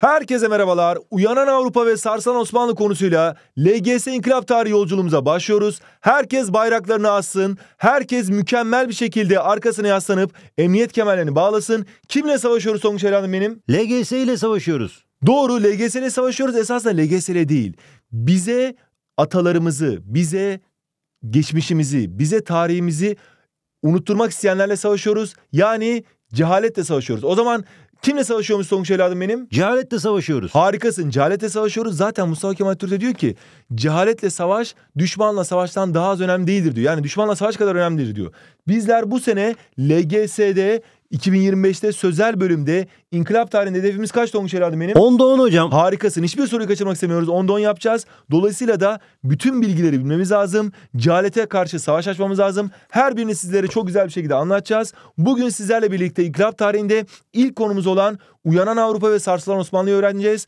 Herkese merhabalar. Uyanan Avrupa ve Sarsan Osmanlı konusuyla LGS İnkılap Tarihi yolculuğumuza başlıyoruz. Herkes bayraklarını assın, herkes mükemmel bir şekilde arkasına yaslanıp emniyet kemerlerini bağlasın. Kimle savaşıyoruz Tonguç Hanım benim? LGS ile savaşıyoruz. Doğru LGS ile savaşıyoruz esasında LGS ile değil. Bize atalarımızı, bize geçmişimizi, bize tarihimizi unutturmak isteyenlerle savaşıyoruz. Yani cehaletle savaşıyoruz. O zaman Kimle savaşıyormuş Tonguç evladım benim? Cehaletle savaşıyoruz. Harikasın. Cehaletle savaşıyoruz. Zaten Mustafa Kemal Türk'te diyor ki cehaletle savaş düşmanla savaştan daha az önemli değildir diyor. Yani düşmanla savaş kadar önemlidir diyor. Bizler bu sene LGS'de 2025'te sözel bölümde inkılap tarihinde hedefimiz kaç olmuş herhalde benim? 10'da 10 hocam. Harikasın. Hiçbir soruyu kaçırmak istemiyoruz. 10'da 10 yapacağız. Dolayısıyla da bütün bilgileri bilmemiz lazım. Cehalete karşı savaş açmamız lazım. Her birini sizlere çok güzel bir şekilde anlatacağız. Bugün sizlerle birlikte inkılap tarihinde ilk konumuz olan Uyanan Avrupa ve Sarsılan Osmanlı'yı öğreneceğiz.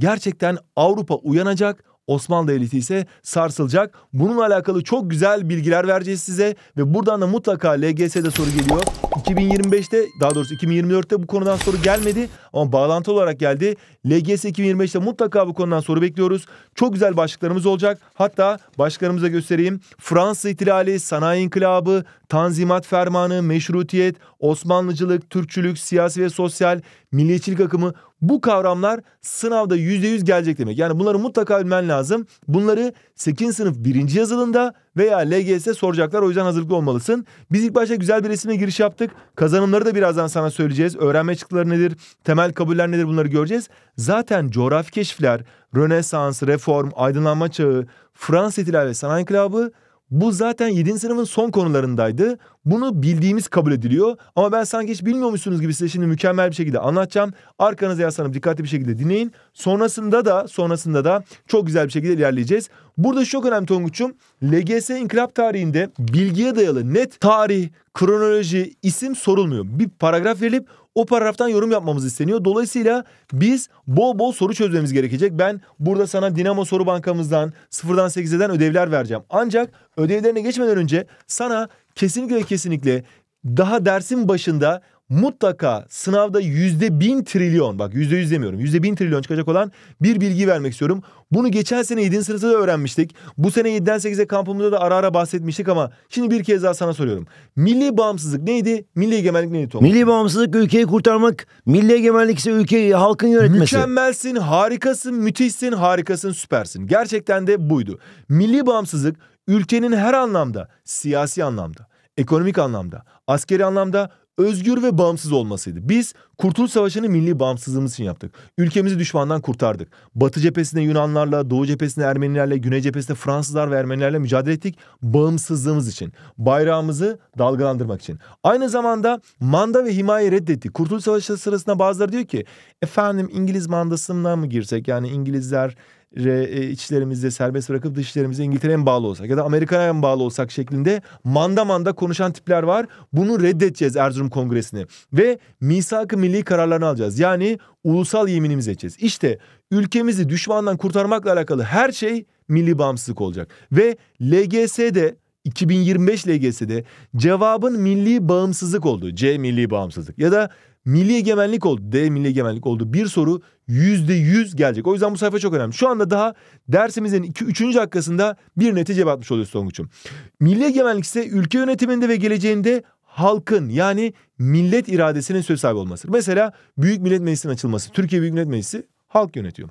Gerçekten Avrupa uyanacak, Osmanlı Devleti ise sarsılacak. Bununla alakalı çok güzel bilgiler vereceğiz size ve buradan da mutlaka LGS'de soru geliyor. 2025'te daha doğrusu 2024'te bu konudan soru gelmedi ama bağlantı olarak geldi. LGS 2025'te mutlaka bu konudan soru bekliyoruz. Çok güzel başlıklarımız olacak. Hatta başlıklarımıza göstereyim. Fransa İhtilali, Sanayi İnkılabı, Tanzimat Fermanı, Meşrutiyet, Osmanlıcılık, Türkçülük, Siyasi ve Sosyal, Milliyetçilik Akımı bu kavramlar sınavda %100 gelecek demek. Yani bunları mutlaka bilmen lazım. Bunları 8. sınıf 1. yazılında veya LGS soracaklar. O yüzden hazırlıklı olmalısın. Biz ilk başta güzel bir resimle giriş yaptık. Kazanımları da birazdan sana söyleyeceğiz. Öğrenme çıktıları nedir? Temel kabuller nedir? Bunları göreceğiz. Zaten coğrafi keşifler, Rönesans, Reform, Aydınlanma Çağı, Fransız İhtilal ve Sanayi İnkılabı bu zaten 7. sınıfın son konularındaydı. Bunu bildiğimiz kabul ediliyor. Ama ben sanki hiç bilmiyormuşsunuz gibi size şimdi mükemmel bir şekilde anlatacağım. Arkanıza yaslanıp dikkatli bir şekilde dinleyin. Sonrasında da sonrasında da çok güzel bir şekilde ilerleyeceğiz. Burada çok önemli Tonguç'um. LGS inkılap tarihinde bilgiye dayalı net tarih, kronoloji, isim sorulmuyor. Bir paragraf verilip o paragraftan yorum yapmamız isteniyor. Dolayısıyla biz bol bol soru çözmemiz gerekecek. Ben burada sana Dinamo Soru Bankamızdan 0'dan 8'den ödevler vereceğim. Ancak ödevlerine geçmeden önce sana kesinlikle kesinlikle daha dersin başında mutlaka sınavda yüzde bin trilyon bak yüzde yüz demiyorum yüzde bin trilyon çıkacak olan bir bilgi vermek istiyorum. Bunu geçen sene 7. sınıfta da öğrenmiştik. Bu sene 7'den 8'e kampımızda da ara ara bahsetmiştik ama şimdi bir kez daha sana soruyorum. Milli bağımsızlık neydi? Milli egemenlik neydi Tom? Milli bağımsızlık ülkeyi kurtarmak, milli egemenlik ise ülkeyi halkın yönetmesi. Mükemmelsin, harikasın, müthişsin, harikasın, süpersin. Gerçekten de buydu. Milli bağımsızlık ülkenin her anlamda, siyasi anlamda, ekonomik anlamda, askeri anlamda, özgür ve bağımsız olmasıydı. Biz Kurtuluş Savaşı'nı milli bağımsızlığımız için yaptık. Ülkemizi düşmandan kurtardık. Batı cephesinde Yunanlarla, Doğu cephesinde Ermenilerle, Güney cephesinde Fransızlar ve Ermenilerle mücadele ettik. Bağımsızlığımız için. Bayrağımızı dalgalandırmak için. Aynı zamanda manda ve himaye reddetti. Kurtuluş Savaşı sırasında bazıları diyor ki efendim İngiliz mandasından mı girsek? Yani İngilizler e, içlerimizi serbest bırakıp dışlarımızı İngiltere'ye mi bağlı olsak ya da Amerika'ya mı bağlı olsak şeklinde manda manda konuşan tipler var. Bunu reddedeceğiz Erzurum Kongresi'ni ve misak-ı milli kararlarını alacağız. Yani ulusal yeminimizi edeceğiz. İşte ülkemizi düşmandan kurtarmakla alakalı her şey milli bağımsızlık olacak. Ve LGS'de 2025 LGS'de cevabın milli bağımsızlık olduğu, C milli bağımsızlık ya da milli egemenlik oldu. D milli egemenlik oldu. Bir soru yüzde yüz gelecek. O yüzden bu sayfa çok önemli. Şu anda daha dersimizin 2 3. dakikasında bir cevap atmış oluyoruz Songuç'um. Milli egemenlik ise ülke yönetiminde ve geleceğinde halkın yani millet iradesinin söz sahibi olması. Mesela Büyük Millet Meclisi'nin açılması. Türkiye Büyük Millet Meclisi halk yönetiyor.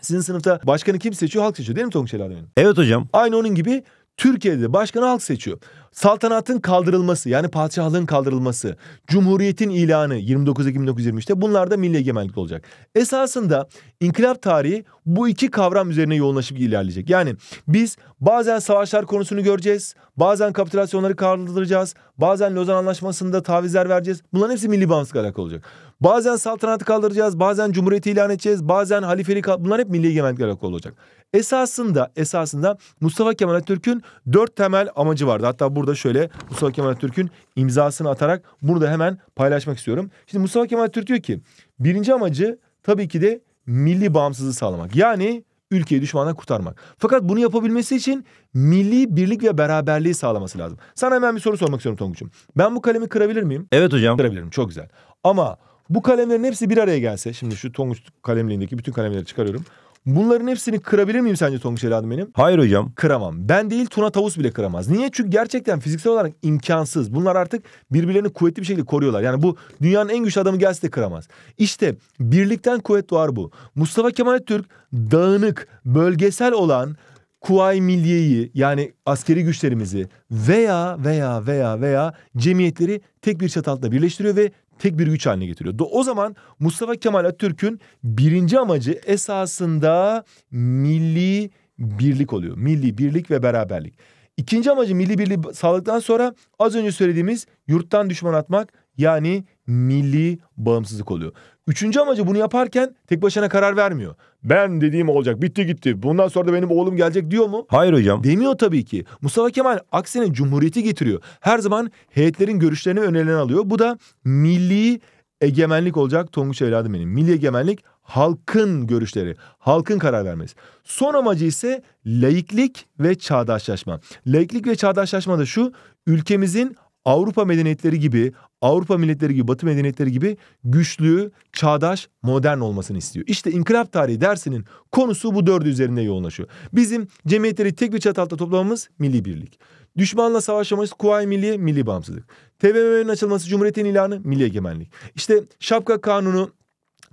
Sizin sınıfta başkanı kim seçiyor? Halk seçiyor değil mi Tonguç Helal Evet hocam. Aynı onun gibi Türkiye'de başkan halk seçiyor. Saltanatın kaldırılması yani padişahlığın kaldırılması, cumhuriyetin ilanı 29 Ekim 1923'te bunlar da milli egemenlik olacak. Esasında inkılap tarihi bu iki kavram üzerine yoğunlaşıp ilerleyecek. Yani biz bazen savaşlar konusunu göreceğiz, bazen kapitülasyonları kaldıracağız, bazen Lozan Anlaşması'nda tavizler vereceğiz. Bunların hepsi milli bağımsızlıkla alakalı olacak. Bazen saltanatı kaldıracağız, bazen cumhuriyeti ilan edeceğiz, bazen halifeli bunlar hep milli egemenlikle alakalı olacak. Esasında esasında Mustafa Kemal Atatürk'ün dört temel amacı vardı. Hatta burada şöyle Mustafa Kemal Atatürk'ün imzasını atarak bunu da hemen paylaşmak istiyorum. Şimdi Mustafa Kemal Atatürk diyor ki birinci amacı tabii ki de milli bağımsızlığı sağlamak. Yani ülkeyi düşmandan kurtarmak. Fakat bunu yapabilmesi için milli birlik ve beraberliği sağlaması lazım. Sana hemen bir soru sormak istiyorum Tonguç'um. Ben bu kalemi kırabilir miyim? Evet hocam. Kırabilirim çok güzel. Ama bu kalemlerin hepsi bir araya gelse şimdi şu Tonguç kalemliğindeki bütün kalemleri çıkarıyorum. Bunların hepsini kırabilir miyim sence Tonguç evladım benim? Hayır hocam. Kıramam. Ben değil Tuna Tavus bile kıramaz. Niye? Çünkü gerçekten fiziksel olarak imkansız. Bunlar artık birbirlerini kuvvetli bir şekilde koruyorlar. Yani bu dünyanın en güçlü adamı gelse de kıramaz. İşte birlikten kuvvet var bu. Mustafa Kemal Türk dağınık, bölgesel olan Kuvayi Milliye'yi yani askeri güçlerimizi veya veya veya veya cemiyetleri tek bir çatı altında birleştiriyor ve tek bir güç haline getiriyor. O zaman Mustafa Kemal Atatürk'ün birinci amacı esasında milli birlik oluyor. Milli birlik ve beraberlik. İkinci amacı milli birliği sağladıktan sonra az önce söylediğimiz yurttan düşman atmak yani milli bağımsızlık oluyor. Üçüncü amacı bunu yaparken tek başına karar vermiyor. Ben dediğim olacak bitti gitti bundan sonra da benim oğlum gelecek diyor mu? Hayır hocam. Demiyor tabii ki. Mustafa Kemal aksine cumhuriyeti getiriyor. Her zaman heyetlerin görüşlerini önerilen alıyor. Bu da milli egemenlik olacak Tonguç evladım benim. Milli egemenlik halkın görüşleri, halkın karar vermesi. Son amacı ise laiklik ve çağdaşlaşma. Laiklik ve çağdaşlaşma da şu, ülkemizin Avrupa medeniyetleri gibi, Avrupa milletleri gibi, Batı medeniyetleri gibi güçlü, çağdaş, modern olmasını istiyor. İşte inkılap tarihi dersinin konusu bu dördü üzerinde yoğunlaşıyor. Bizim cemiyetleri tek bir çatı altında toplamamız milli birlik. Düşmanla savaşmamız Kuvayi Milliye, milli bağımsızlık. TBMM'nin açılması Cumhuriyet'in ilanı, milli egemenlik. İşte şapka kanunu,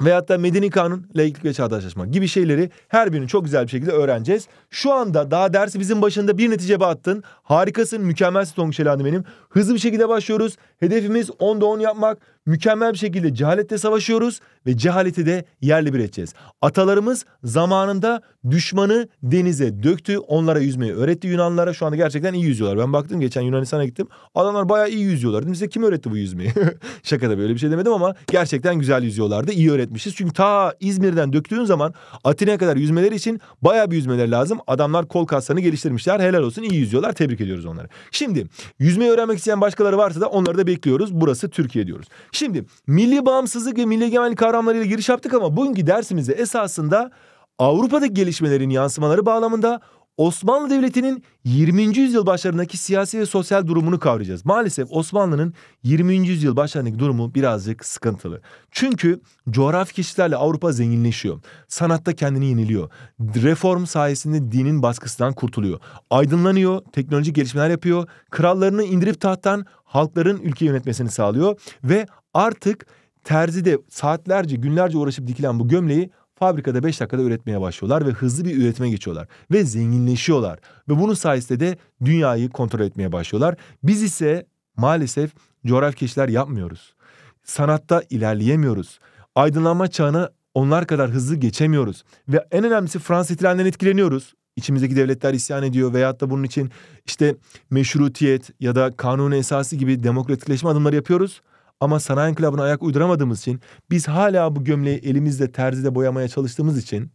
veyahut da medeni kanun, laiklik ve çağdaşlaşma gibi şeyleri her birini çok güzel bir şekilde öğreneceğiz. Şu anda daha dersi bizim başında bir netice battın. Harikasın, mükemmel Tonguç Şelani benim. Hızlı bir şekilde başlıyoruz. Hedefimiz 10'da 10 yapmak. Mükemmel bir şekilde cehaletle savaşıyoruz ve cehaleti de yerle bir edeceğiz. Atalarımız zamanında düşmanı denize döktü. Onlara yüzmeyi öğretti Yunanlara. Şu anda gerçekten iyi yüzüyorlar. Ben baktım geçen Yunanistan'a gittim. Adamlar bayağı iyi yüzüyorlar. Dedim size kim öğretti bu yüzmeyi? Şaka da böyle bir şey demedim ama gerçekten güzel yüzüyorlardı. İyi öğretti etmişiz. Çünkü ta İzmir'den döktüğün zaman Atina'ya kadar yüzmeleri için baya bir yüzmeler lazım. Adamlar kol kaslarını geliştirmişler. Helal olsun iyi yüzüyorlar. Tebrik ediyoruz onları. Şimdi yüzmeyi öğrenmek isteyen başkaları varsa da onları da bekliyoruz. Burası Türkiye diyoruz. Şimdi milli bağımsızlık ve milli egemenlik kavramlarıyla giriş yaptık ama bugünkü dersimizde esasında Avrupa'daki gelişmelerin yansımaları bağlamında Osmanlı Devleti'nin 20. yüzyıl başlarındaki siyasi ve sosyal durumunu kavrayacağız. Maalesef Osmanlı'nın 20. yüzyıl başlarındaki durumu birazcık sıkıntılı. Çünkü coğrafi keşiflerle Avrupa zenginleşiyor. Sanatta kendini yeniliyor. Reform sayesinde dinin baskısından kurtuluyor. Aydınlanıyor, teknolojik gelişmeler yapıyor. Krallarını indirip tahttan halkların ülke yönetmesini sağlıyor. Ve artık terzide saatlerce, günlerce uğraşıp dikilen bu gömleği fabrikada 5 dakikada üretmeye başlıyorlar ve hızlı bir üretime geçiyorlar ve zenginleşiyorlar ve bunun sayesinde de dünyayı kontrol etmeye başlıyorlar. Biz ise maalesef coğrafi keşifler yapmıyoruz. Sanatta ilerleyemiyoruz. Aydınlanma çağına onlar kadar hızlı geçemiyoruz ve en önemlisi Fransız ihtilalinden etkileniyoruz. İçimizdeki devletler isyan ediyor veyahut da bunun için işte meşrutiyet ya da kanun esası gibi demokratikleşme adımları yapıyoruz. Ama sanayi inkılabına ayak uyduramadığımız için biz hala bu gömleği elimizle terzide boyamaya çalıştığımız için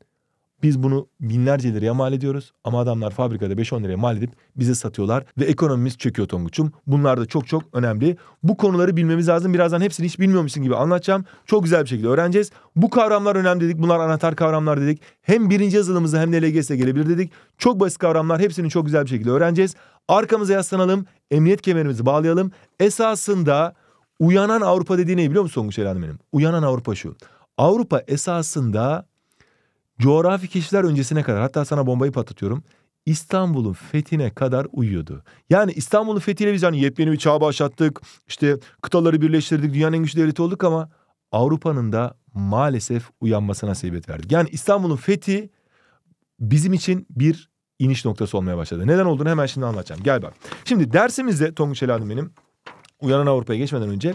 biz bunu binlerce liraya mal ediyoruz ama adamlar fabrikada 5-10 liraya mal edip bize satıyorlar ve ekonomimiz çöküyor Tonguç'um. Bunlar da çok çok önemli. Bu konuları bilmemiz lazım. Birazdan hepsini hiç bilmiyormuşsun gibi anlatacağım. Çok güzel bir şekilde öğreneceğiz. Bu kavramlar önemli dedik. Bunlar anahtar kavramlar dedik. Hem birinci yazılımızda hem de LGS'e gelebilir dedik. Çok basit kavramlar. Hepsini çok güzel bir şekilde öğreneceğiz. Arkamıza yaslanalım. Emniyet kemerimizi bağlayalım. Esasında Uyanan Avrupa dediği ne biliyor musun Songuç Elhanım benim? Uyanan Avrupa şu. Avrupa esasında coğrafi keşifler öncesine kadar hatta sana bombayı patlatıyorum. İstanbul'un fethine kadar uyuyordu. Yani İstanbul'un fethiyle biz hani yepyeni bir çağ başlattık. İşte kıtaları birleştirdik. Dünyanın en güçlü devleti olduk ama Avrupa'nın da maalesef uyanmasına sebebiyet verdik. Yani İstanbul'un fethi bizim için bir iniş noktası olmaya başladı. Neden olduğunu hemen şimdi anlatacağım. Gel bak. Şimdi dersimizde Tonguç Elhan'ım benim uyanan Avrupa'ya geçmeden önce.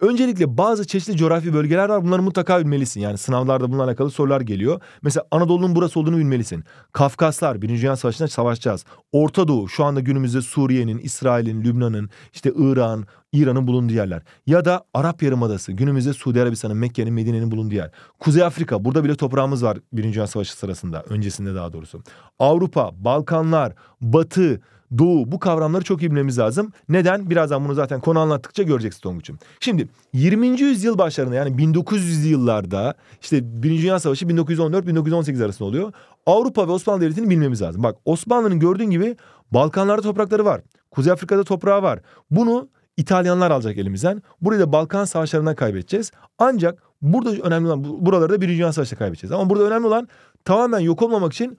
Öncelikle bazı çeşitli coğrafi bölgeler var. Bunları mutlaka bilmelisin. Yani sınavlarda bununla alakalı sorular geliyor. Mesela Anadolu'nun burası olduğunu bilmelisin. Kafkaslar, Birinci Dünya Savaşı'nda savaşacağız. Orta Doğu, şu anda günümüzde Suriye'nin, İsrail'in, Lübnan'ın, işte İran, İran'ın bulunduğu yerler. Ya da Arap Yarımadası, günümüzde Suudi Arabistan'ın, Mekke'nin, Medine'nin bulunduğu yer. Kuzey Afrika, burada bile toprağımız var Birinci Dünya Savaşı sırasında, öncesinde daha doğrusu. Avrupa, Balkanlar, Batı, doğu bu kavramları çok iyi bilmemiz lazım. Neden? Birazdan bunu zaten konu anlattıkça göreceksin Tonguç'um. Şimdi 20. yüzyıl başlarında yani 1900'lü yıllarda işte Birinci Dünya Savaşı 1914-1918 arasında oluyor. Avrupa ve Osmanlı Devleti'ni bilmemiz lazım. Bak Osmanlı'nın gördüğün gibi Balkanlarda toprakları var. Kuzey Afrika'da toprağı var. Bunu İtalyanlar alacak elimizden. Burayı da Balkan savaşlarından kaybedeceğiz. Ancak burada önemli olan buraları da Birinci Dünya Savaşı'nda kaybedeceğiz. Ama burada önemli olan tamamen yok olmamak için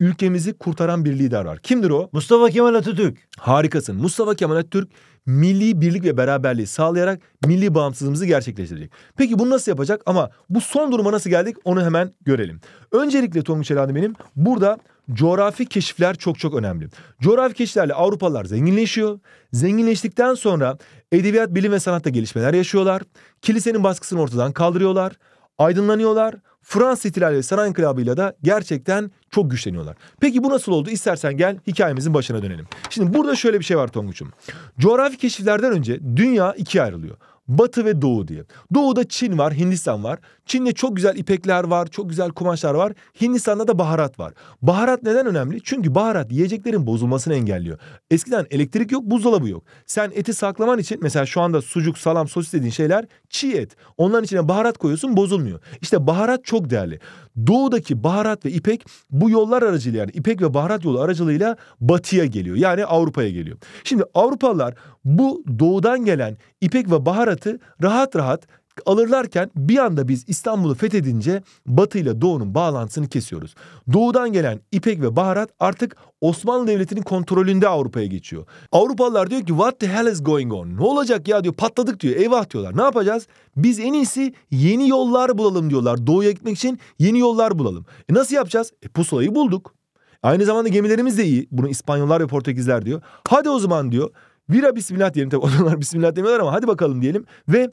ülkemizi kurtaran bir lider var. Kimdir o? Mustafa Kemal Atatürk. Harikasın. Mustafa Kemal Atatürk milli birlik ve beraberliği sağlayarak milli bağımsızlığımızı gerçekleştirecek. Peki bunu nasıl yapacak? Ama bu son duruma nasıl geldik onu hemen görelim. Öncelikle Tonguç Elhadi benim burada coğrafi keşifler çok çok önemli. Coğrafi keşiflerle Avrupalılar zenginleşiyor. Zenginleştikten sonra edebiyat, bilim ve sanatta gelişmeler yaşıyorlar. Kilisenin baskısını ortadan kaldırıyorlar. Aydınlanıyorlar. Fransız İhtilali ve Saray İnkılabı'yla da gerçekten çok güçleniyorlar. Peki bu nasıl oldu? İstersen gel hikayemizin başına dönelim. Şimdi burada şöyle bir şey var Tonguç'um. Coğrafi keşiflerden önce dünya ikiye ayrılıyor. Batı ve Doğu diye. Doğuda Çin var, Hindistan var. Çin'de çok güzel ipekler var, çok güzel kumaşlar var. Hindistan'da da baharat var. Baharat neden önemli? Çünkü baharat yiyeceklerin bozulmasını engelliyor. Eskiden elektrik yok, buzdolabı yok. Sen eti saklaman için mesela şu anda sucuk, salam, sosis dediğin şeyler çiğ et. Onların içine baharat koyuyorsun bozulmuyor. İşte baharat çok değerli. Doğudaki baharat ve ipek bu yollar aracılığıyla yani ipek ve baharat yolu aracılığıyla batıya geliyor. Yani Avrupa'ya geliyor. Şimdi Avrupalılar bu doğudan gelen ipek ve baharatı rahat rahat alırlarken bir anda biz İstanbul'u fethedince Batı ile Doğu'nun bağlantısını kesiyoruz. Doğu'dan gelen ipek ve baharat artık Osmanlı Devleti'nin kontrolünde Avrupa'ya geçiyor. Avrupalılar diyor ki what the hell is going on? Ne olacak ya diyor patladık diyor eyvah diyorlar. Ne yapacağız? Biz en iyisi yeni yollar bulalım diyorlar. Doğu'ya gitmek için yeni yollar bulalım. E nasıl yapacağız? E pusulayı bulduk. Aynı zamanda gemilerimiz de iyi. Bunu İspanyollar ve Portekizler diyor. Hadi o zaman diyor. Vira bismillah diyelim tabi onlar bismillah demiyorlar ama hadi bakalım diyelim. Ve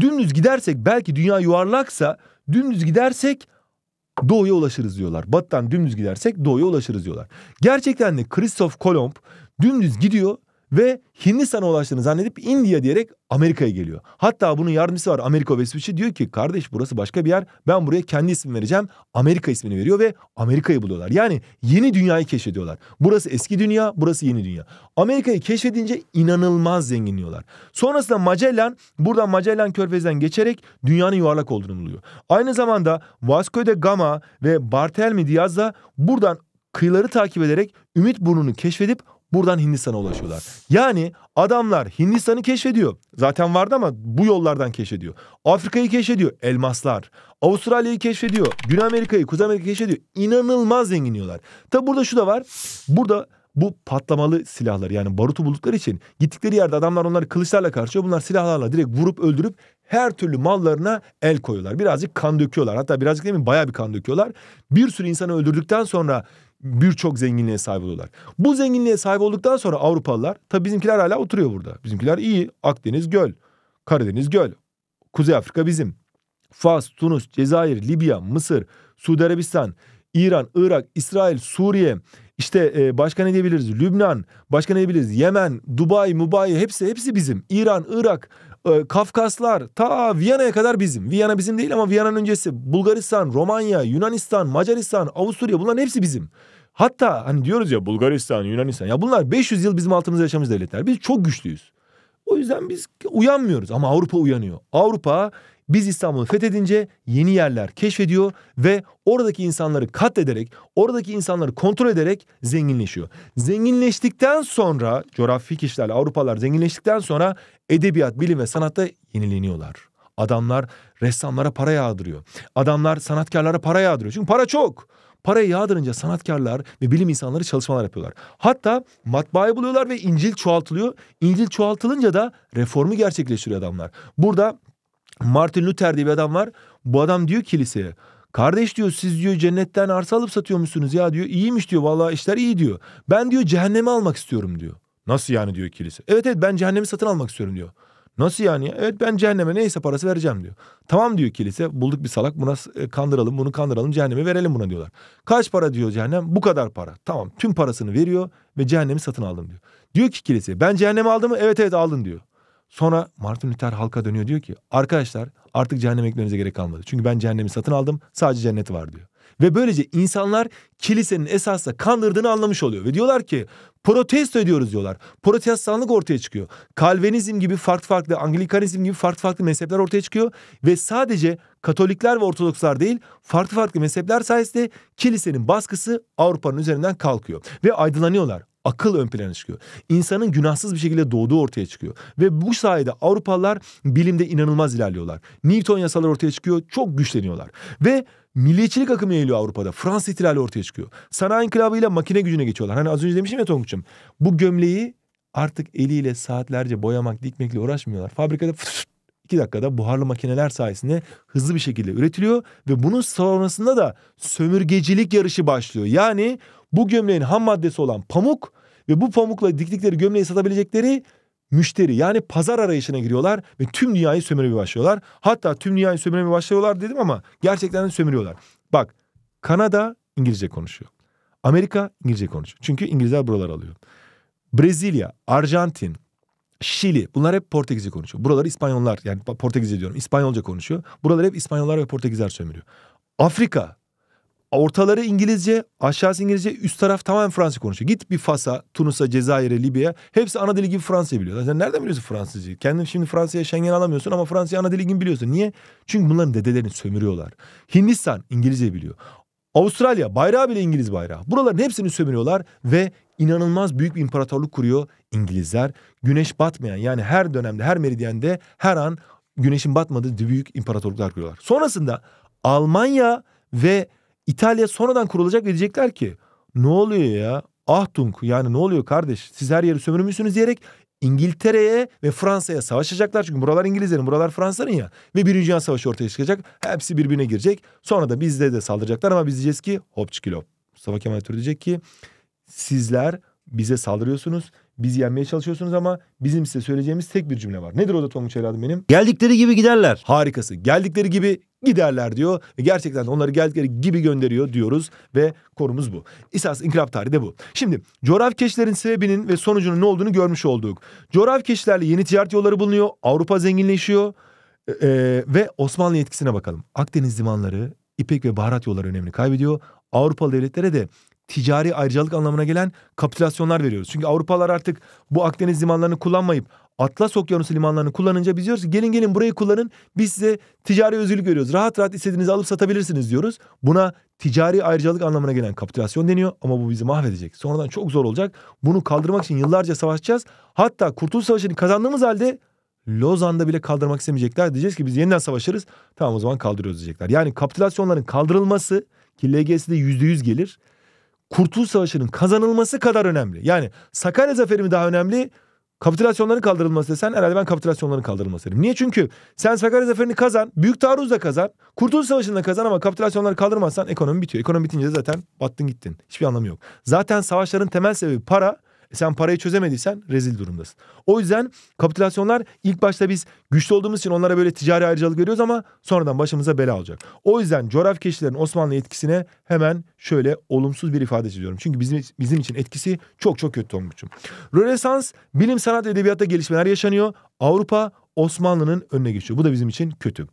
dümdüz gidersek belki dünya yuvarlaksa dümdüz gidersek doğuya ulaşırız diyorlar. Batı'dan dümdüz gidersek doğuya ulaşırız diyorlar. Gerçekten de Christoph Kolomb dümdüz gidiyor ve Hindistan'a ulaştığını zannedip India diyerek Amerika'ya geliyor. Hatta bunun yardımcısı var Amerika Vespucci diyor ki kardeş burası başka bir yer ben buraya kendi ismini vereceğim. Amerika ismini veriyor ve Amerika'yı buluyorlar. Yani yeni dünyayı keşfediyorlar. Burası eski dünya burası yeni dünya. Amerika'yı keşfedince inanılmaz zenginliyorlar. Sonrasında Magellan buradan Magellan körfezinden geçerek dünyanın yuvarlak olduğunu buluyor. Aynı zamanda Vasco de Gama ve Bartelmi Diaz da buradan kıyıları takip ederek Ümit Burnu'nu keşfedip Buradan Hindistan'a ulaşıyorlar. Yani adamlar Hindistan'ı keşfediyor. Zaten vardı ama bu yollardan keşfediyor. Afrika'yı keşfediyor. Elmaslar. Avustralya'yı keşfediyor. Güney Amerika'yı, Kuzey Amerika'yı keşfediyor. İnanılmaz zenginliyorlar. Tabi burada şu da var. Burada bu patlamalı silahlar yani barutu buldukları için gittikleri yerde adamlar onları kılıçlarla karşıyor. Bunlar silahlarla direkt vurup öldürüp her türlü mallarına el koyuyorlar. Birazcık kan döküyorlar. Hatta birazcık değil mi bayağı bir kan döküyorlar. Bir sürü insanı öldürdükten sonra birçok zenginliğe sahip oluyorlar. Bu zenginliğe sahip olduktan sonra Avrupalılar tabii bizimkiler hala oturuyor burada. Bizimkiler iyi. Akdeniz göl, Karadeniz göl, Kuzey Afrika bizim. Fas, Tunus, Cezayir, Libya, Mısır, Suudi Arabistan, İran, Irak, İsrail, Suriye, işte e, başka ne diyebiliriz? Lübnan, başka ne diyebiliriz? Yemen, Dubai, Mubai hepsi hepsi bizim. İran, Irak, e, Kafkaslar ta Viyana'ya kadar bizim. Viyana bizim değil ama Viyana'nın öncesi Bulgaristan, Romanya, Yunanistan, Macaristan, Avusturya bunların hepsi bizim. Hatta hani diyoruz ya Bulgaristan, Yunanistan ya bunlar 500 yıl bizim altımızda yaşamış devletler. Biz çok güçlüyüz. O yüzden biz uyanmıyoruz ama Avrupa uyanıyor. Avrupa biz İstanbul'u fethedince yeni yerler keşfediyor ve oradaki insanları katlederek, oradaki insanları kontrol ederek zenginleşiyor. Zenginleştikten sonra coğrafi kişilerle Avrupalar zenginleştikten sonra edebiyat, bilim ve sanatta yenileniyorlar. Adamlar ressamlara para yağdırıyor. Adamlar sanatkarlara para yağdırıyor. Çünkü para çok. Parayı yağdırınca sanatkarlar ve bilim insanları çalışmalar yapıyorlar. Hatta matbaayı buluyorlar ve İncil çoğaltılıyor. İncil çoğaltılınca da reformu gerçekleştiriyor adamlar. Burada Martin Luther diye bir adam var. Bu adam diyor kiliseye Kardeş diyor siz diyor cennetten arsa alıp satıyormuşsunuz ya diyor. İyiymiş diyor vallahi işler iyi diyor. Ben diyor cehennemi almak istiyorum diyor. Nasıl yani diyor kilise. Evet evet ben cehennemi satın almak istiyorum diyor. Nasıl yani? Evet ben cehenneme neyse parası vereceğim diyor. Tamam diyor kilise bulduk bir salak buna e, kandıralım bunu kandıralım cehenneme verelim buna diyorlar. Kaç para diyor cehennem? Bu kadar para. Tamam tüm parasını veriyor ve cehennemi satın aldım diyor. Diyor ki kilise ben cehennemi aldım mı? Evet evet aldın diyor. Sonra Martin Luther halka dönüyor diyor ki arkadaşlar artık cehennem eklemenize gerek kalmadı. Çünkü ben cehennemi satın aldım sadece cennet var diyor. Ve böylece insanlar kilisenin esasla kandırdığını anlamış oluyor. Ve diyorlar ki protesto ediyoruz diyorlar. Protestanlık ortaya çıkıyor. Kalvinizm gibi farklı farklı, Anglikanizm gibi farklı farklı mezhepler ortaya çıkıyor. Ve sadece Katolikler ve Ortodokslar değil farklı farklı mezhepler sayesinde kilisenin baskısı Avrupa'nın üzerinden kalkıyor. Ve aydınlanıyorlar. Akıl ön plana çıkıyor. İnsanın günahsız bir şekilde doğduğu ortaya çıkıyor. Ve bu sayede Avrupalılar bilimde inanılmaz ilerliyorlar. Newton yasaları ortaya çıkıyor. Çok güçleniyorlar. Ve milliyetçilik akımı yayılıyor Avrupa'da. Fransız ihtilali ortaya çıkıyor. Sanayi inkılabıyla makine gücüne geçiyorlar. Hani az önce demiştim ya Tonguç'um. Bu gömleği artık eliyle saatlerce boyamak, dikmekle uğraşmıyorlar. Fabrikada fıs, iki dakikada buharlı makineler sayesinde hızlı bir şekilde üretiliyor. Ve bunun sonrasında da sömürgecilik yarışı başlıyor. Yani bu gömleğin ham maddesi olan pamuk ve bu pamukla diktikleri gömleği satabilecekleri müşteri yani pazar arayışına giriyorlar ve tüm dünyayı sömürmeye başlıyorlar. Hatta tüm dünyayı sömürmeye başlıyorlar dedim ama gerçekten de sömürüyorlar. Bak Kanada İngilizce konuşuyor. Amerika İngilizce konuşuyor. Çünkü İngilizler buraları alıyor. Brezilya, Arjantin, Şili bunlar hep Portekizce konuşuyor. Buraları İspanyollar yani Portekizce diyorum İspanyolca konuşuyor. Buraları hep İspanyollar ve Portekizler sömürüyor. Afrika ortaları İngilizce, aşağısı İngilizce, üst taraf tamamen Fransız konuşuyor. Git bir Fas'a, Tunus'a, Cezayir'e, Libya'ya hepsi ana dili gibi Fransızca biliyor. Sen nereden biliyorsun Fransızcayı? Kendin şimdi Fransa'ya Schengen alamıyorsun ama Fransa'ya ana dili gibi biliyorsun. Niye? Çünkü bunların dedelerini sömürüyorlar. Hindistan İngilizce biliyor. Avustralya bayrağı bile İngiliz bayrağı. Buraların hepsini sömürüyorlar ve inanılmaz büyük bir imparatorluk kuruyor İngilizler. Güneş batmayan yani her dönemde, her meridyende her an güneşin batmadığı büyük imparatorluklar kuruyorlar. Sonrasında Almanya ve İtalya sonradan kurulacak ve diyecekler ki ne oluyor ya? Ahtung yani ne oluyor kardeş? Siz her yeri sömürmüşsünüz diyerek İngiltere'ye ve Fransa'ya savaşacaklar. Çünkü buralar İngilizlerin, buralar Fransa'nın ya. Ve Birinci Dünya Savaşı ortaya çıkacak. Hepsi birbirine girecek. Sonra da bizde de saldıracaklar ama biz diyeceğiz ki hop çikilop. Mustafa Kemal Atatürk diyecek ki sizler bize saldırıyorsunuz. Bizi yenmeye çalışıyorsunuz ama bizim size söyleyeceğimiz tek bir cümle var. Nedir o da Tonguç evladım benim? Geldikleri gibi giderler. Harikası. Geldikleri gibi giderler diyor. Ve gerçekten onları geldikleri gibi gönderiyor diyoruz ve korumuz bu. İsas inkılap tarihi de bu. Şimdi coğrafkeşlerin sebebinin ve sonucunun ne olduğunu görmüş olduk. Coğrafkeşlerle yeni ticaret yolları bulunuyor. Avrupa zenginleşiyor. Ee, ve Osmanlı etkisine bakalım. Akdeniz limanları ipek ve baharat yolları önemini kaybediyor. Avrupalı devletlere de ticari ayrıcalık anlamına gelen kapitülasyonlar veriyoruz. Çünkü Avrupalar artık bu Akdeniz limanlarını kullanmayıp Atlas Okyanusu limanlarını kullanınca biz diyoruz ki gelin gelin burayı kullanın biz size ticari özgürlük veriyoruz. Rahat rahat istediğinizi alıp satabilirsiniz diyoruz. Buna ticari ayrıcalık anlamına gelen kapitülasyon deniyor ama bu bizi mahvedecek. Sonradan çok zor olacak. Bunu kaldırmak için yıllarca savaşacağız. Hatta Kurtuluş Savaşı'nı kazandığımız halde Lozan'da bile kaldırmak istemeyecekler. Diyeceğiz ki biz yeniden savaşırız. Tamam o zaman kaldırıyoruz diyecekler. Yani kapitülasyonların kaldırılması ki LGS'de %100 gelir. Kurtuluş Savaşı'nın kazanılması kadar önemli. Yani Sakarya zaferi mi daha önemli? Kapitülasyonların kaldırılması desen herhalde ben kapitülasyonların kaldırılması derim. Niye? Çünkü sen Sakarya zaferini kazan, büyük taarruzla kazan, Kurtuluş Savaşı'nda kazan ama kapitülasyonları kaldırmazsan ekonomi bitiyor. Ekonomi bitince zaten battın gittin. Hiçbir anlamı yok. Zaten savaşların temel sebebi para sen parayı çözemediysen rezil durumdasın. O yüzden kapitülasyonlar ilk başta biz güçlü olduğumuz için onlara böyle ticari ayrıcalık görüyoruz ama sonradan başımıza bela olacak. O yüzden coğrafya keşiflerinin Osmanlı etkisine hemen şöyle olumsuz bir ifade çiziyorum. Çünkü bizim bizim için etkisi çok çok kötü olmuşum. Rönesans bilim sanat edebiyatta gelişmeler yaşanıyor. Avrupa Osmanlı'nın önüne geçiyor. Bu da bizim için kötü.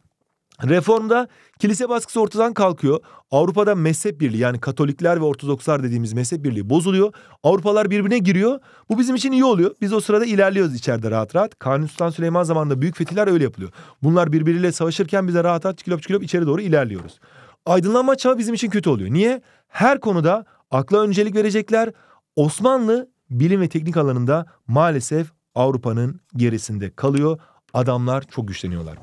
Reformda kilise baskısı ortadan kalkıyor. Avrupa'da mezhep birliği yani Katolikler ve Ortodokslar dediğimiz mezhep birliği bozuluyor. Avrupalar birbirine giriyor. Bu bizim için iyi oluyor. Biz o sırada ilerliyoruz içeride rahat rahat. Kanuni Sultan Süleyman zamanında büyük fetihler öyle yapılıyor. Bunlar birbiriyle savaşırken bize rahat rahat çikilop çikilop içeri doğru ilerliyoruz. Aydınlanma çağı bizim için kötü oluyor. Niye? Her konuda akla öncelik verecekler. Osmanlı bilim ve teknik alanında maalesef Avrupa'nın gerisinde kalıyor. Adamlar çok güçleniyorlar.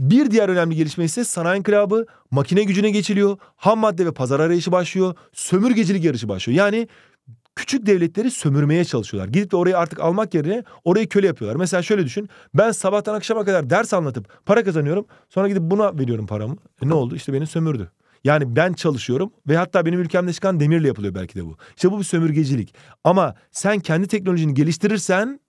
Bir diğer önemli gelişme ise sanayi inkılabı, makine gücüne geçiliyor, ham madde ve pazar arayışı başlıyor, sömürgecilik yarışı başlıyor. Yani küçük devletleri sömürmeye çalışıyorlar. Gidip de orayı artık almak yerine orayı köle yapıyorlar. Mesela şöyle düşün. Ben sabahtan akşama kadar ders anlatıp para kazanıyorum. Sonra gidip buna veriyorum paramı. E ne oldu? İşte beni sömürdü. Yani ben çalışıyorum ve hatta benim ülkemde çıkan demirle yapılıyor belki de bu. İşte bu bir sömürgecilik. Ama sen kendi teknolojini geliştirirsen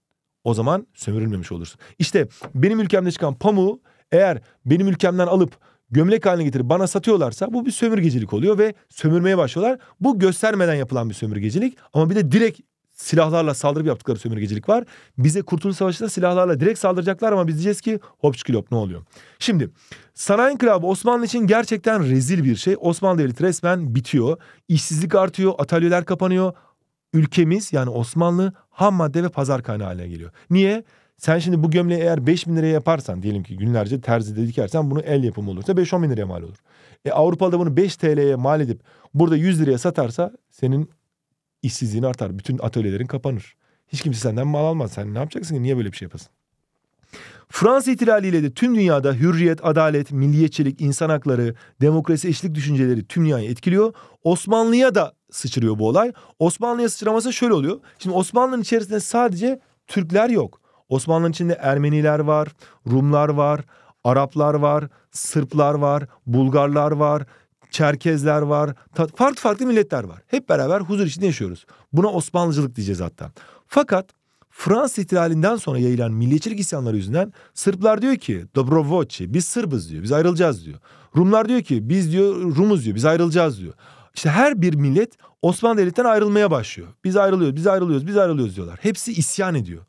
o zaman sömürülmemiş olursun. İşte benim ülkemde çıkan pamuğu eğer benim ülkemden alıp gömlek haline getirip bana satıyorlarsa bu bir sömürgecilik oluyor ve sömürmeye başlıyorlar. Bu göstermeden yapılan bir sömürgecilik ama bir de direkt silahlarla saldırıp yaptıkları sömürgecilik var. Bize Kurtuluş Savaşı'nda silahlarla direkt saldıracaklar ama biz diyeceğiz ki hopçkilop ne oluyor? Şimdi sanayi inkılabı Osmanlı için gerçekten rezil bir şey. Osmanlı Devleti resmen bitiyor. İşsizlik artıyor, atölyeler kapanıyor. Ülkemiz yani Osmanlı ham madde ve pazar kaynağı haline geliyor. Niye? Sen şimdi bu gömleği eğer 5 bin liraya yaparsan diyelim ki günlerce terzide dikersen bunu el yapımı olursa 5-10 bin liraya mal olur. E Avrupa'da bunu 5 TL'ye mal edip burada 100 liraya satarsa senin işsizliğin artar. Bütün atölyelerin kapanır. Hiç kimse senden mal almaz. Sen ne yapacaksın ki? Niye böyle bir şey yapasın? Fransa ihtilaliyle de tüm dünyada hürriyet, adalet, milliyetçilik, insan hakları, demokrasi, eşitlik düşünceleri tüm dünyayı etkiliyor. Osmanlı'ya da sıçrıyor bu olay. Osmanlı'ya sıçraması şöyle oluyor. Şimdi Osmanlı'nın içerisinde sadece Türkler yok. Osmanlı'nın içinde Ermeniler var, Rumlar var, Araplar var, Sırplar var, Bulgarlar var, Çerkezler var. Farklı farklı milletler var. Hep beraber huzur içinde yaşıyoruz. Buna Osmanlıcılık diyeceğiz hatta. Fakat Fransız ihtilalinden sonra yayılan milliyetçilik isyanları yüzünden Sırplar diyor ki Dobrovoci biz Sırbız diyor biz ayrılacağız diyor. Rumlar diyor ki biz diyor Rumuz diyor biz ayrılacağız diyor. İşte her bir millet Osmanlı Devleti'nden ayrılmaya başlıyor. Biz ayrılıyoruz, biz ayrılıyoruz, biz ayrılıyoruz diyorlar. Hepsi isyan ediyor.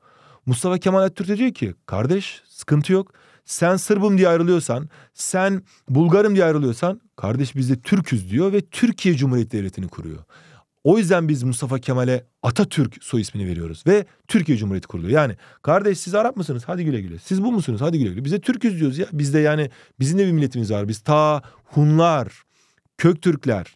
Mustafa Kemal Atatürk diyor ki kardeş sıkıntı yok. Sen Sırbım diye ayrılıyorsan, sen Bulgarım diye ayrılıyorsan kardeş biz de Türküz diyor ve Türkiye Cumhuriyeti Devleti'ni kuruyor. O yüzden biz Mustafa Kemal'e Atatürk soy ismini veriyoruz ve Türkiye Cumhuriyeti kuruluyor. Yani kardeş siz Arap mısınız? Hadi güle güle. Siz bu musunuz? Hadi güle güle. Biz de Türküz diyoruz ya. Bizde yani bizim de bir milletimiz var. Biz ta Hunlar, Köktürkler,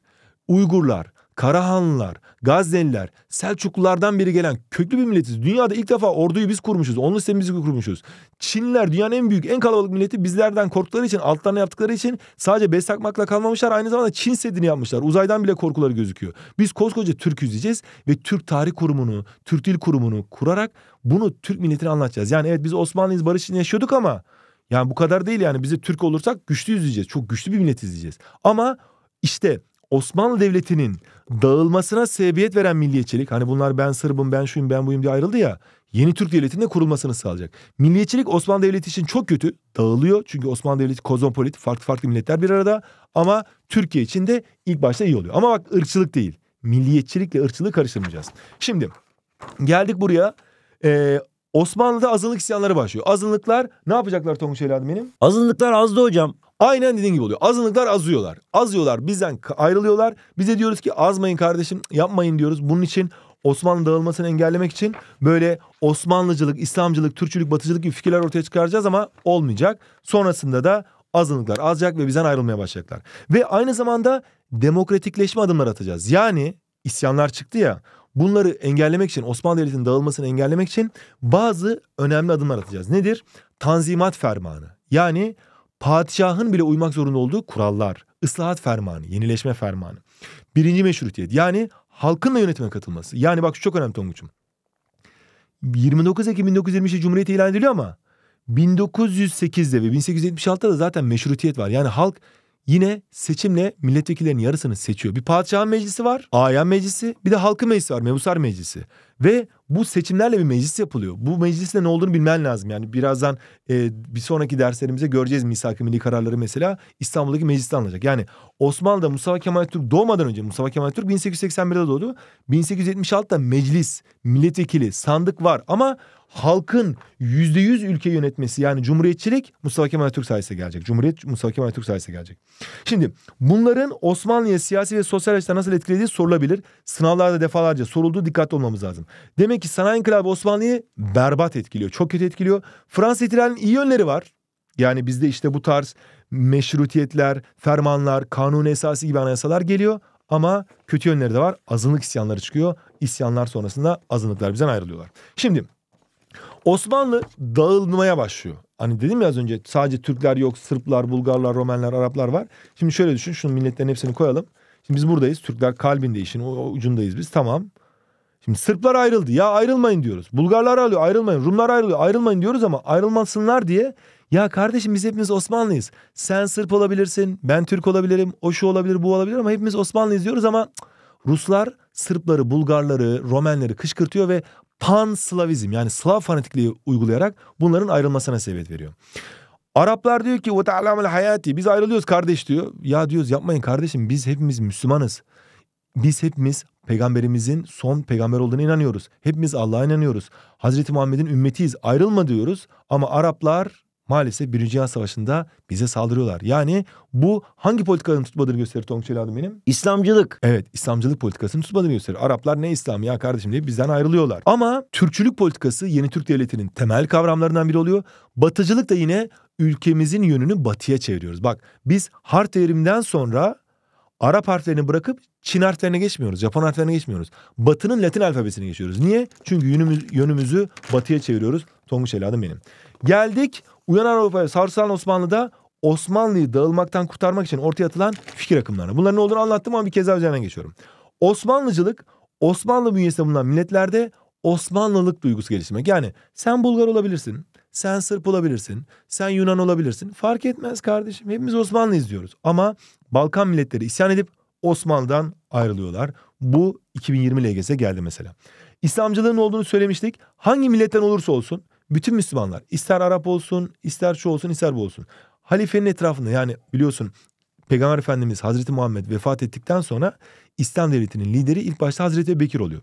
Uygurlar Karahanlılar, Gazneliler, Selçuklulardan biri gelen köklü bir milletiz. Dünyada ilk defa orduyu biz kurmuşuz. Onun sistemimizi kurmuşuz. Çinliler dünyanın en büyük, en kalabalık milleti bizlerden korktukları için, altlarına yaptıkları için sadece bez takmakla kalmamışlar. Aynı zamanda Çin sedini yapmışlar. Uzaydan bile korkuları gözüküyor. Biz koskoca Türk yüzeceğiz ve Türk Tarih Kurumu'nu, Türk Dil Kurumu'nu kurarak bunu Türk milletine anlatacağız. Yani evet biz Osmanlıyız, barış için yaşıyorduk ama yani bu kadar değil yani bizi Türk olursak güçlü yüzeceğiz. Çok güçlü bir millet izleyeceğiz. Ama işte Osmanlı Devleti'nin dağılmasına sebebiyet veren milliyetçilik hani bunlar ben Sırbım ben şuyum ben buyum diye ayrıldı ya yeni Türk Devleti'nin de kurulmasını sağlayacak. Milliyetçilik Osmanlı Devleti için çok kötü dağılıyor çünkü Osmanlı Devleti kozmopolit farklı farklı milletler bir arada ama Türkiye için de ilk başta iyi oluyor. Ama bak ırkçılık değil milliyetçilikle ırkçılığı karıştırmayacağız. Şimdi geldik buraya ee, Osmanlı'da azınlık isyanları başlıyor. Azınlıklar ne yapacaklar Tonguç Eladım benim? Azınlıklar azdı hocam. Aynen dediğin gibi oluyor. Azınlıklar azıyorlar. Azıyorlar bizden ayrılıyorlar. Bize diyoruz ki azmayın kardeşim yapmayın diyoruz. Bunun için Osmanlı dağılmasını engellemek için böyle Osmanlıcılık, İslamcılık, Türkçülük, Batıcılık gibi fikirler ortaya çıkaracağız ama olmayacak. Sonrasında da azınlıklar azacak ve bizden ayrılmaya başlayacaklar. Ve aynı zamanda demokratikleşme adımları atacağız. Yani isyanlar çıktı ya bunları engellemek için Osmanlı Devleti'nin dağılmasını engellemek için bazı önemli adımlar atacağız. Nedir? Tanzimat fermanı. Yani Padişahın bile uymak zorunda olduğu kurallar, ıslahat fermanı, yenileşme fermanı. Birinci meşrutiyet yani halkın da yönetime katılması. Yani bak şu çok önemli Tonguç'um. 29 Ekim 1923'te Cumhuriyet ilan ediliyor ama 1908'de ve 1876'da da zaten meşrutiyet var. Yani halk yine seçimle milletvekillerinin yarısını seçiyor. Bir padişahın meclisi var, ayan meclisi, bir de halkın meclisi var, Mebusar meclisi. Ve bu seçimlerle bir meclis yapılıyor. Bu mecliste ne olduğunu bilmen lazım. Yani birazdan e, bir sonraki derslerimize göreceğiz misak milli kararları mesela İstanbul'daki mecliste alınacak. Yani Osmanlı'da Mustafa Kemal Türk doğmadan önce Mustafa Kemal Türk 1881'de doğdu. 1876'da meclis, milletvekili, sandık var ama halkın yüzde yüz ülke yönetmesi yani cumhuriyetçilik Mustafa Kemal Türk sayesinde gelecek. Cumhuriyet Mustafa Kemal Türk sayesinde gelecek. Şimdi bunların Osmanlı'ya siyasi ve sosyal açıdan nasıl etkilediği sorulabilir. Sınavlarda defalarca soruldu dikkatli olmamız lazım. Demek ki sanayi inkılabı Osmanlı'yı berbat etkiliyor. Çok kötü etkiliyor. Fransa ihtilalinin iyi yönleri var. Yani bizde işte bu tarz meşrutiyetler, fermanlar, kanun esası gibi anayasalar geliyor. Ama kötü yönleri de var. Azınlık isyanları çıkıyor. İsyanlar sonrasında azınlıklar bizden ayrılıyorlar. Şimdi Osmanlı dağılmaya başlıyor. Hani dedim ya az önce sadece Türkler yok, Sırplar, Bulgarlar, Romenler, Araplar var. Şimdi şöyle düşün, şunun milletlerin hepsini koyalım. Şimdi biz buradayız, Türkler kalbinde işin, o ucundayız biz, tamam. Şimdi Sırplar ayrıldı. Ya ayrılmayın diyoruz. Bulgarlar ayrılıyor ayrılmayın. Rumlar ayrılıyor ayrılmayın diyoruz ama ayrılmasınlar diye ya kardeşim biz hepimiz Osmanlıyız. Sen Sırp olabilirsin, ben Türk olabilirim, o şu olabilir, bu olabilir ama hepimiz Osmanlıyız diyoruz ama Ruslar Sırpları, Bulgarları, Romenleri kışkırtıyor ve pan-Slavizm yani Slav fanatikliği uygulayarak bunların ayrılmasına sebep veriyor. Araplar diyor ki وَتَعْلَمَ hayati biz ayrılıyoruz kardeş diyor. Ya diyoruz yapmayın kardeşim biz hepimiz Müslümanız. Biz hepimiz peygamberimizin son peygamber olduğuna inanıyoruz. Hepimiz Allah'a inanıyoruz. Hazreti Muhammed'in ümmetiyiz. Ayrılma diyoruz ama Araplar maalesef Birinci Dünya Savaşı'nda bize saldırıyorlar. Yani bu hangi politikaların tutmadığını gösterir Tonguç Eladu benim? İslamcılık. Evet İslamcılık politikasını tutmadığını gösterir. Araplar ne İslam ya kardeşim diye bizden ayrılıyorlar. Ama Türkçülük politikası yeni Türk Devleti'nin temel kavramlarından biri oluyor. Batıcılık da yine ülkemizin yönünü batıya çeviriyoruz. Bak biz harp devrimden sonra Arap harflerini bırakıp Çin harflerine geçmiyoruz. Japon harflerine geçmiyoruz. Batı'nın Latin alfabesine geçiyoruz. Niye? Çünkü yönümüz, yönümüzü batıya çeviriyoruz. Tonguç adım benim. Geldik Uyanan Avrupa'ya sarsan Osmanlı'da Osmanlı'yı dağılmaktan kurtarmak için ortaya atılan fikir akımlarına. Bunların ne olduğunu anlattım ama bir kez daha üzerinden geçiyorum. Osmanlıcılık Osmanlı bünyesinde bulunan milletlerde Osmanlılık duygusu gelişmek. Yani sen Bulgar olabilirsin, sen Sırp olabilirsin, sen Yunan olabilirsin. Fark etmez kardeşim. Hepimiz Osmanlıyız diyoruz. Ama Balkan milletleri isyan edip Osmanlı'dan ayrılıyorlar. Bu 2020 LGS geldi mesela. İslamcılığın olduğunu söylemiştik. Hangi milletten olursa olsun bütün Müslümanlar ister Arap olsun, ister şu olsun, ister bu olsun. Halifenin etrafında yani biliyorsun Peygamber Efendimiz Hazreti Muhammed vefat ettikten sonra İslam devletinin lideri ilk başta Hazreti Bekir oluyor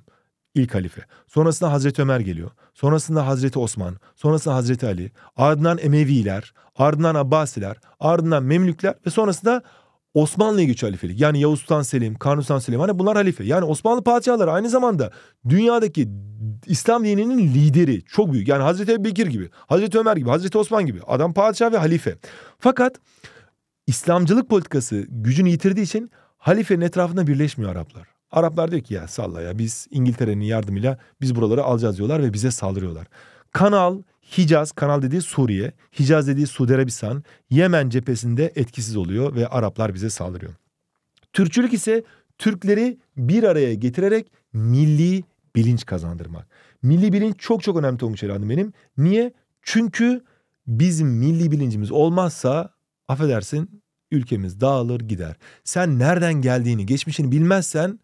ilk halife. Sonrasında Hazreti Ömer geliyor. Sonrasında Hazreti Osman. Sonrasında Hazreti Ali. Ardından Emeviler. Ardından Abbasiler. Ardından Memlükler. Ve sonrasında Osmanlı'ya geçiyor halifelik. Yani Yavuz Sultan Selim, Kanuni Sultan Selim. hani bunlar halife. Yani Osmanlı padişahları aynı zamanda dünyadaki İslam dininin lideri. Çok büyük. Yani Hazreti Ebubekir gibi, Hazreti Ömer gibi, Hazreti Osman gibi. Adam padişah ve halife. Fakat İslamcılık politikası gücünü yitirdiği için halifenin etrafında birleşmiyor Araplar. Araplar diyor ki ya salla ya biz İngiltere'nin yardımıyla biz buraları alacağız diyorlar ve bize saldırıyorlar. Kanal, Hicaz, Kanal dediği Suriye, Hicaz dediği Suudi Arabistan, Yemen cephesinde etkisiz oluyor ve Araplar bize saldırıyor. Türkçülük ise Türkleri bir araya getirerek milli bilinç kazandırmak. Milli bilinç çok çok önemli olmuş herhalde benim. Niye? Çünkü bizim milli bilincimiz olmazsa affedersin ülkemiz dağılır gider. Sen nereden geldiğini, geçmişini bilmezsen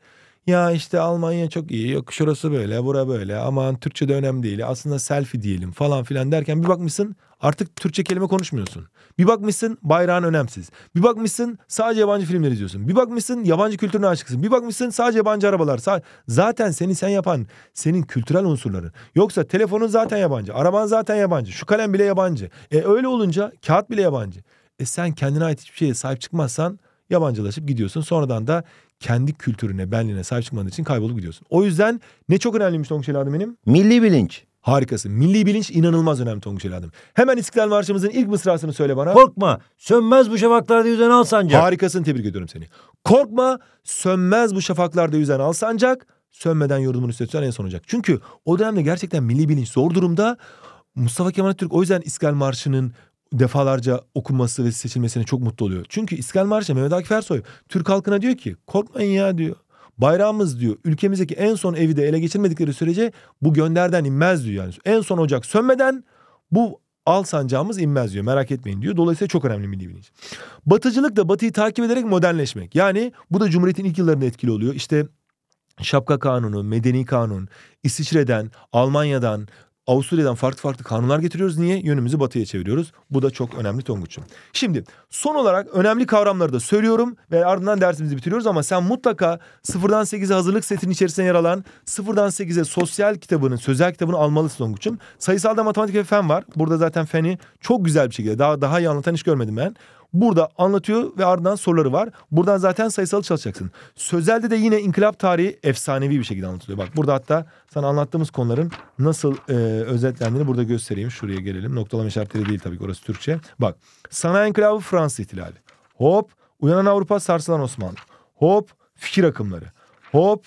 ya işte Almanya çok iyi. Yok şurası böyle, bura böyle. Aman Türkçe de önemli değil. Aslında selfie diyelim falan filan derken bir bakmışsın artık Türkçe kelime konuşmuyorsun. Bir bakmışsın bayrağın önemsiz. Bir bakmışsın sadece yabancı filmler izliyorsun. Bir bakmışsın yabancı kültürüne aşıksın. Bir bakmışsın sadece yabancı arabalar. Zaten seni sen yapan senin kültürel unsurların. Yoksa telefonun zaten yabancı. Araban zaten yabancı. Şu kalem bile yabancı. E öyle olunca kağıt bile yabancı. E sen kendine ait hiçbir şeye sahip çıkmazsan yabancılaşıp gidiyorsun. Sonradan da kendi kültürüne, benliğine sahip çıkmadığın için kaybolup gidiyorsun. O yüzden ne çok önemliymiş Tonguç Adım benim? Milli bilinç. Harikası. Milli bilinç inanılmaz önemli Tonguç Eladım. Hemen İstiklal Marşımızın ilk mısrasını söyle bana. Korkma, sönmez bu şafaklarda yüzen al sancak. Harikasın tebrik ediyorum seni. Korkma, sönmez bu şafaklarda yüzen al sancak. Sönmeden yorumun üstüne en son olacak. Çünkü o dönemde gerçekten milli bilinç zor durumda. Mustafa Kemal Türk o yüzden İskal Marşı'nın defalarca okunması ve seçilmesine çok mutlu oluyor. Çünkü İskender Marş'a Mehmet Akif Ersoy Türk halkına diyor ki korkmayın ya diyor. Bayrağımız diyor ülkemizdeki en son evi de ele geçirmedikleri sürece bu gönderden inmez diyor yani. En son ocak sönmeden bu al sancağımız inmez diyor. Merak etmeyin diyor. Dolayısıyla çok önemli milli bilinç. Batıcılık da batıyı takip ederek modernleşmek. Yani bu da Cumhuriyet'in ilk yıllarında etkili oluyor. İşte Şapka Kanunu, Medeni Kanun, İsviçre'den, Almanya'dan, Avusturya'dan farklı farklı kanunlar getiriyoruz. Niye? Yönümüzü batıya çeviriyoruz. Bu da çok önemli Tonguç'um. Şimdi son olarak önemli kavramları da söylüyorum ve ardından dersimizi bitiriyoruz ama sen mutlaka sıfırdan 8'e hazırlık setinin içerisinde yer alan sıfırdan 8'e sosyal kitabının, sözel kitabını almalısın Tonguç'um. Sayısalda matematik ve fen var. Burada zaten feni çok güzel bir şekilde daha daha iyi anlatan hiç görmedim ben. Burada anlatıyor ve ardından soruları var. Buradan zaten sayısal çalışacaksın. Sözelde de yine inkılap tarihi efsanevi bir şekilde anlatılıyor. Bak burada hatta sana anlattığımız konuların nasıl e, özetlendiğini burada göstereyim. Şuraya gelelim. Noktalama işaretleri değil tabii ki orası Türkçe. Bak sanayi inkılabı Fransız ihtilali. Hop uyanan Avrupa sarsılan Osmanlı. Hop fikir akımları. Hop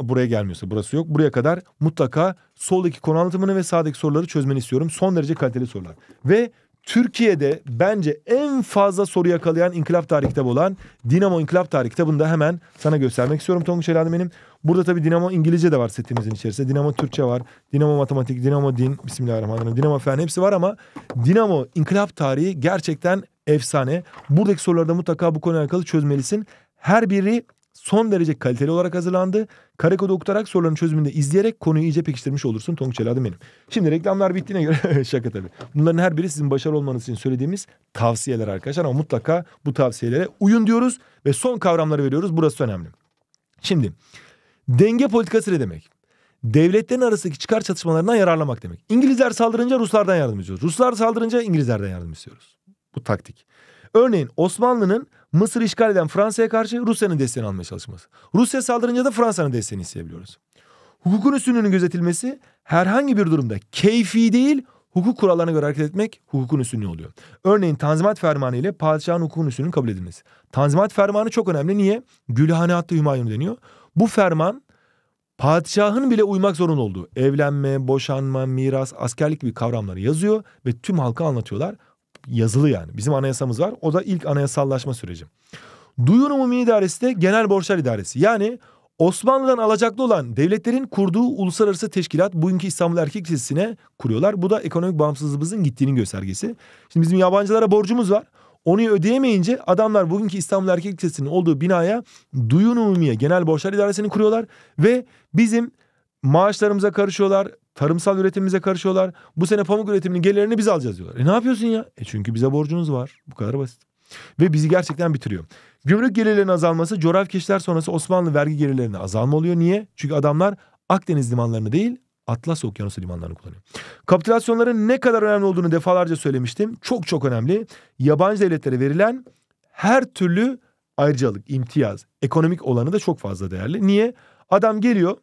buraya gelmiyorsa burası yok. Buraya kadar mutlaka soldaki konu anlatımını ve sağdaki soruları çözmeni istiyorum. Son derece kaliteli sorular. Ve Türkiye'de bence en fazla soru yakalayan inkılap tarihi kitabı olan Dinamo İnkılap Tarihi kitabını da hemen sana göstermek istiyorum Tonguç Elhan'ım benim. Burada tabii Dinamo İngilizce de var setimizin içerisinde. Dinamo Türkçe var, Dinamo Matematik, Dinamo Din, Bismillahirrahmanirrahim, Dinamo Fen hepsi var ama Dinamo İnkılap Tarihi gerçekten efsane. Buradaki sorularda mutlaka bu konuyla alakalı çözmelisin. Her biri son derece kaliteli olarak hazırlandı. Kare okutarak soruların çözümünde izleyerek konuyu iyice pekiştirmiş olursun. Tonguç adım benim. Şimdi reklamlar bittiğine göre şaka tabii. Bunların her biri sizin başarılı olmanız için söylediğimiz tavsiyeler arkadaşlar. Ama mutlaka bu tavsiyelere uyun diyoruz ve son kavramları veriyoruz. Burası önemli. Şimdi denge politikası ne demek? devletlerin arasındaki çıkar çatışmalarından yararlanmak demek. İngilizler saldırınca Ruslardan yardım istiyoruz. Ruslar saldırınca İngilizlerden yardım istiyoruz. Bu taktik. Örneğin Osmanlı'nın Mısır işgal eden Fransa'ya karşı Rusya'nın desteğini almaya çalışması. Rusya saldırınca da Fransa'nın desteğini isteyebiliyoruz. Hukukun üstünlüğünün gözetilmesi herhangi bir durumda keyfi değil hukuk kurallarına göre hareket etmek hukukun üstünlüğü oluyor. Örneğin Tanzimat Fermanı ile padişahın hukukun üstünlüğünün kabul edilmesi. Tanzimat Fermanı çok önemli. Niye? Gülhane hattı Hümayun deniyor. Bu ferman padişahın bile uymak zorunda olduğu evlenme, boşanma, miras, askerlik gibi kavramları yazıyor ve tüm halka anlatıyorlar yazılı yani. Bizim anayasamız var. O da ilk anayasallaşma süreci. Duyuru Umumi İdaresi de Genel Borçlar İdaresi. Yani Osmanlı'dan alacaklı olan devletlerin kurduğu uluslararası teşkilat bugünkü İstanbul Erkek Lisesi'ne kuruyorlar. Bu da ekonomik bağımsızlığımızın gittiğinin göstergesi. Şimdi bizim yabancılara borcumuz var. Onu ödeyemeyince adamlar bugünkü İstanbul Erkek Lisesi'nin olduğu binaya Duyun Umumiye Genel Borçlar İdaresi'ni kuruyorlar. Ve bizim maaşlarımıza karışıyorlar. Tarımsal üretimimize karışıyorlar. Bu sene pamuk üretiminin gelirlerini biz alacağız diyorlar. E ne yapıyorsun ya? E çünkü bize borcunuz var. Bu kadar basit. Ve bizi gerçekten bitiriyor. Gümrük gelirlerinin azalması coğrafi keşifler sonrası Osmanlı vergi gelirlerine azalma oluyor. Niye? Çünkü adamlar Akdeniz limanlarını değil Atlas Okyanusu limanlarını kullanıyor. Kapitülasyonların ne kadar önemli olduğunu defalarca söylemiştim. Çok çok önemli. Yabancı devletlere verilen her türlü ayrıcalık, imtiyaz, ekonomik olanı da çok fazla değerli. Niye? Adam geliyor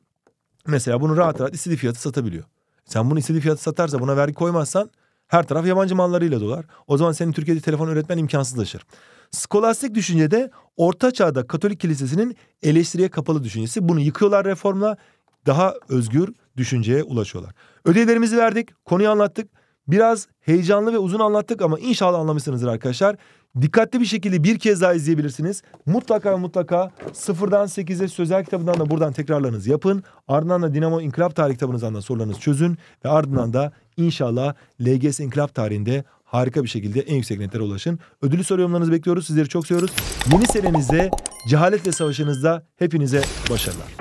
Mesela bunu rahat rahat istediği fiyatı satabiliyor. Sen bunu istediği fiyatı satarsa buna vergi koymazsan her taraf yabancı mallarıyla dolar. O zaman senin Türkiye'de telefon üretmen imkansızlaşır. Skolastik düşüncede Orta Çağ'da Katolik Kilisesi'nin eleştiriye kapalı düşüncesi. Bunu yıkıyorlar reformla daha özgür düşünceye ulaşıyorlar. Ödevlerimizi verdik, konuyu anlattık. Biraz heyecanlı ve uzun anlattık ama inşallah anlamışsınızdır arkadaşlar. Dikkatli bir şekilde bir kez daha izleyebilirsiniz. Mutlaka mutlaka sıfırdan sekize sözel kitabından da buradan tekrarlarınızı yapın. Ardından da Dinamo İnkılap tarih kitabınızdan da sorularınızı çözün. Ve ardından da inşallah LGS İnkılap Tarihi'nde harika bir şekilde en yüksek netlere ulaşın. Ödülü soru yorumlarınızı bekliyoruz. Sizleri çok seviyoruz. Yeni senenizde cehaletle savaşınızda hepinize başarılar.